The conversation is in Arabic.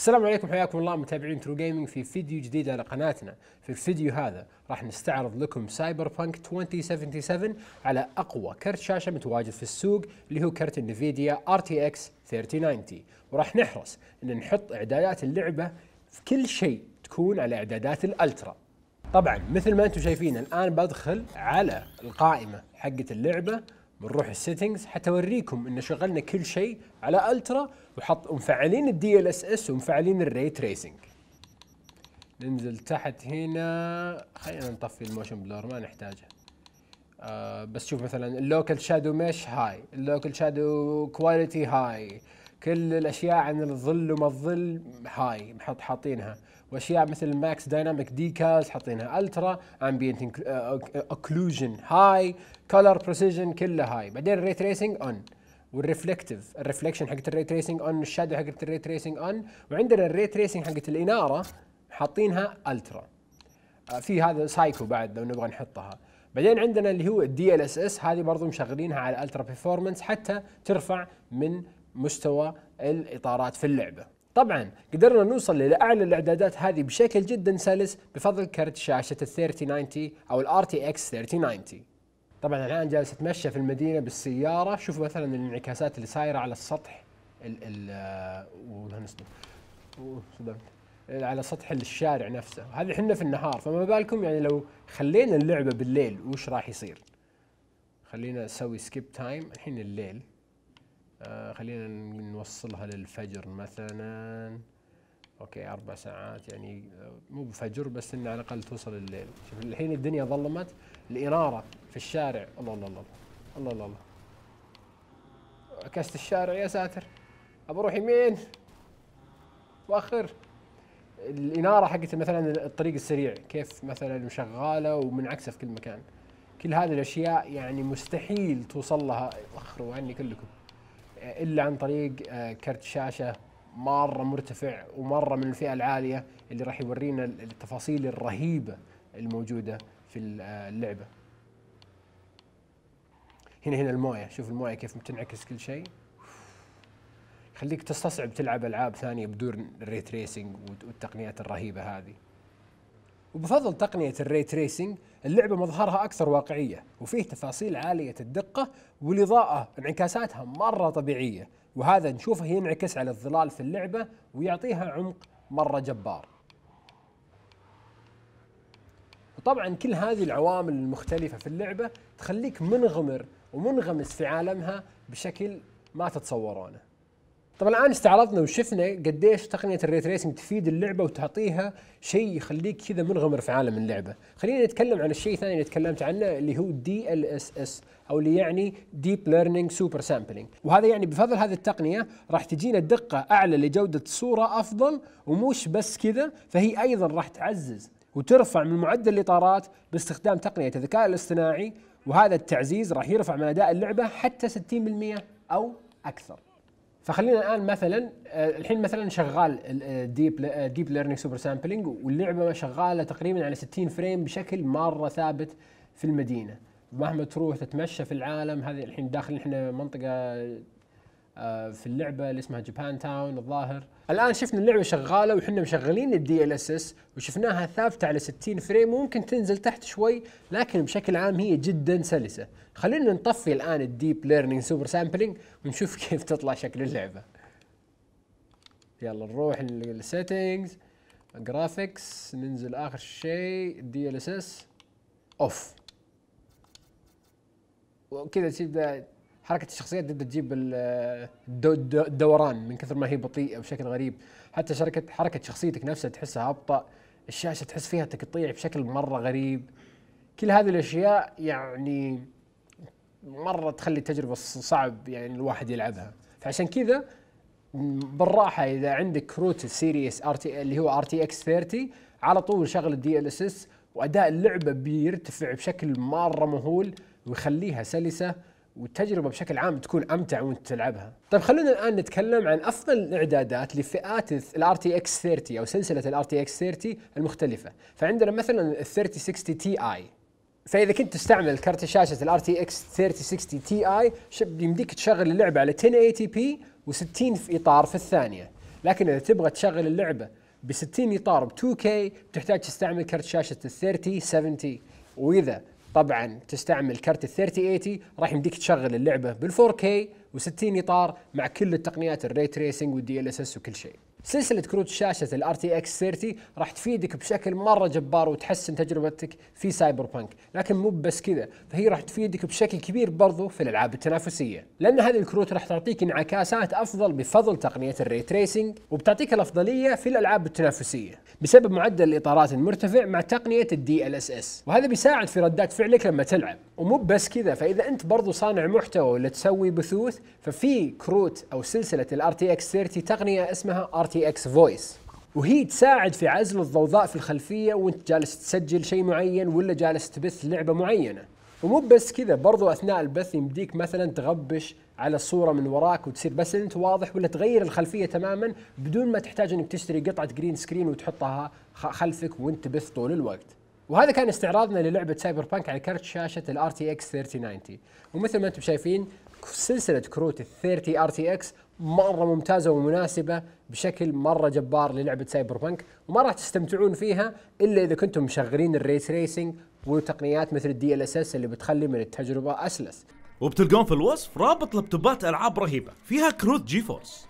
السلام عليكم حياكم الله متابعين ترو جيمنج في فيديو جديد على قناتنا في الفيديو هذا راح نستعرض لكم سايبر بانك 2077 على اقوى كرت شاشه متواجد في السوق اللي هو كرت انفيديا ار تي اكس 3090 وراح نحرص ان نحط اعدادات اللعبه في كل شيء تكون على اعدادات الالترا طبعا مثل ما انتم شايفين الان بدخل على القائمه حقت اللعبه بنروح السيتنجز حتى اوريكم ان شغلنا كل شيء على الترا وحط ومفعلين الدي ال اس اس ومفعلين الري تريسنج ننزل تحت هنا خلينا نطفي الموشن بلور ما نحتاجه آه بس شوف مثلا اللوكال شادو مش هاي اللوكال شادو كواليتي هاي آه كل الاشياء عن الظل وما الظل هاي محط حاطينها واشياء مثل ماكس دايناميك ديكالز حاطينها الترا امبيينت اوكلوجن هاي كلر بريسيجن كلها هاي بعدين الري تريسنج اون والريفلكتيف الريفلكشن حقت الري تريسنج اون الشادو حقت الري تريسنج اون وعندنا الري تريسنج حقت الاناره حاطينها الترا آه، في هذا سايكو بعد لو نبغى نحطها بعدين عندنا اللي هو الدي ال اس اس هذه برضو مشغلينها على الترا بيرفورمانس حتى ترفع من مستوى الاطارات في اللعبه. طبعا قدرنا نوصل الى اعلى الاعدادات هذه بشكل جدا سلس بفضل كرت شاشه ال 3090 او الار تي اكس 3090. طبعا الان جالس اتمشى في المدينه بالسياره، شوف مثلا الانعكاسات اللي صايره على السطح ال ال آه، على سطح الشارع نفسه، هذه احنا في النهار فما بالكم يعني لو خلينا اللعبه بالليل وش راح يصير؟ خلينا نسوي سكيب تايم الحين الليل آه، خلينا نوصلها للفجر مثلا اوكي اربع ساعات يعني آه، مو بفجر بس انه على الاقل توصل الليل شوف الحين الدنيا ظلمت الاناره في الشارع الله الله الله الله الله, الله. عكست الشارع يا ساتر ابى اروح يمين واخر الاناره حقت مثلا الطريق السريع كيف مثلا مشغاله ومنعكسه في كل مكان كل هذه الاشياء يعني مستحيل توصل لها وخروا عني كلكم الا عن طريق آه، كرت شاشه مره مرتفع ومره من الفئه العاليه اللي راح يورينا التفاصيل الرهيبه الموجوده في آه، اللعبه. هنا هنا المويه، شوف المويه كيف بتنعكس كل شيء. يخليك تستصعب تلعب العاب ثانيه بدون تريسنج والتقنيات الرهيبه هذه. وبفضل تقنية الري تريسنج اللعبة مظهرها أكثر واقعية وفيه تفاصيل عالية الدقة والإضاءة انعكاساتها مرة طبيعية وهذا نشوفه ينعكس على الظلال في اللعبة ويعطيها عمق مرة جبار وطبعا كل هذه العوامل المختلفة في اللعبة تخليك منغمر ومنغمس في عالمها بشكل ما تتصورونه طبعا الان استعرضنا وشفنا قديش تقنيه الري تريسنج تفيد اللعبه وتعطيها شيء يخليك كذا منغمر في عالم اللعبه، خلينا نتكلم عن الشيء الثاني اللي تكلمت عنه اللي هو دي ال اس اس او اللي يعني ديب ليرنينج سوبر سامبلينج، وهذا يعني بفضل هذه التقنيه راح تجينا دقه اعلى لجوده صوره افضل ومش بس كذا فهي ايضا راح تعزز وترفع من معدل الاطارات باستخدام تقنيه الذكاء الاصطناعي وهذا التعزيز راح يرفع من اداء اللعبه حتى 60% او اكثر. فخلينا الان مثلا آه، الحين مثلا شغال الديب ديب ليرنينج سوبر سامبلينج واللعبه شغاله تقريبا على 60 فريم بشكل مره ثابت في المدينه مهما تروح تتمشى في العالم هذه الحين داخل احنا منطقه آه، في اللعبه اللي اسمها جابان تاون الظاهر الان شفنا اللعبه شغاله وحنا مشغلين الدي ال اس اس وشفناها ثابته على 60 فريم وممكن تنزل تحت شوي لكن بشكل عام هي جدا سلسه خلينا نطفي الان الديب ليرنينج سوبر سامبلينج ونشوف كيف تطلع شكل اللعبه يلا نروح للسيتنجز جرافيكس ننزل اخر شيء دي ال اس اس اوف وكذا تبدا حركه الشخصيات تبدا تجيب الدوران من كثر ما هي بطيئه بشكل غريب حتى شركه حركه شخصيتك نفسها تحسها ابطا الشاشه تحس فيها تقطيع بشكل مره غريب كل هذه الاشياء يعني مره تخلي التجربه صعب يعني الواحد يلعبها فعشان كذا بالراحه اذا عندك كروت السيريس ار تي اللي هو ار تي اكس 30 على طول شغل الدي ال اس اس واداء اللعبه بيرتفع بشكل مره مهول ويخليها سلسه والتجربة بشكل عام تكون أمتع وأنت تلعبها. طيب خلونا الآن نتكلم عن أفضل الإعدادات لفئات تي RTX 30 أو سلسلة تي RTX 30 المختلفة، فعندنا مثلا ال 3060 تي آي. فإذا كنت تستعمل كرت شاشة تي RTX 3060 تي آي يمديك تشغل اللعبة على 1080p و60 في إطار في الثانية، لكن إذا تبغى تشغل اللعبة ب 60 إطار ب 2K بتحتاج تستعمل كرت شاشة ال 3070 وإذا طبعا تستعمل كرت ال 3080 راح يمديك تشغل اللعبه بال 4K و 60 اطار مع كل التقنيات الري تريسنج والدي ال اس اس وكل شيء سلسله كروت شاشه الـ RTX 30 راح تفيدك بشكل مره جبار وتحسن تجربتك في سايبر بانك، لكن مو بس كذا، فهي راح تفيدك بشكل كبير برضو في الالعاب التنافسيه، لان هذه الكروت راح تعطيك انعكاسات افضل بفضل تقنيه الري تريسينج وبتعطيك الافضليه في الالعاب التنافسيه، بسبب معدل الاطارات المرتفع مع تقنيه الـ ال وهذا بيساعد في ردات فعلك لما تلعب، ومو بس كذا فاذا انت برضو صانع محتوى ولا تسوي بثوث ففي كروت او سلسله الـ RTX 30 تقنيه اسمها RTX Voice فويس وهي تساعد في عزل الضوضاء في الخلفيه وانت جالس تسجل شيء معين ولا جالس تبث لعبه معينه ومو بس كذا برضو اثناء البث يمديك مثلا تغبش على الصوره من وراك وتصير بس انت واضح ولا تغير الخلفيه تماما بدون ما تحتاج انك تشتري قطعه جرين سكرين وتحطها خلفك وانت تبث طول الوقت. وهذا كان استعراضنا للعبه سايبر بانك على كرت شاشه ال RTX 3090 ومثل ما انتم شايفين سلسله كروت ال 30 RTX مره ممتازه ومناسبه بشكل مره جبار للعبه سايبر بانك وما راح تستمتعون فيها الا اذا كنتم مشغلين الريس ريسنج وتقنيات مثل الدي ال اس اس اللي بتخلي من التجربه اسلس. وبتلقون في الوصف رابط لابتوبات العاب رهيبه فيها كروت جي فورس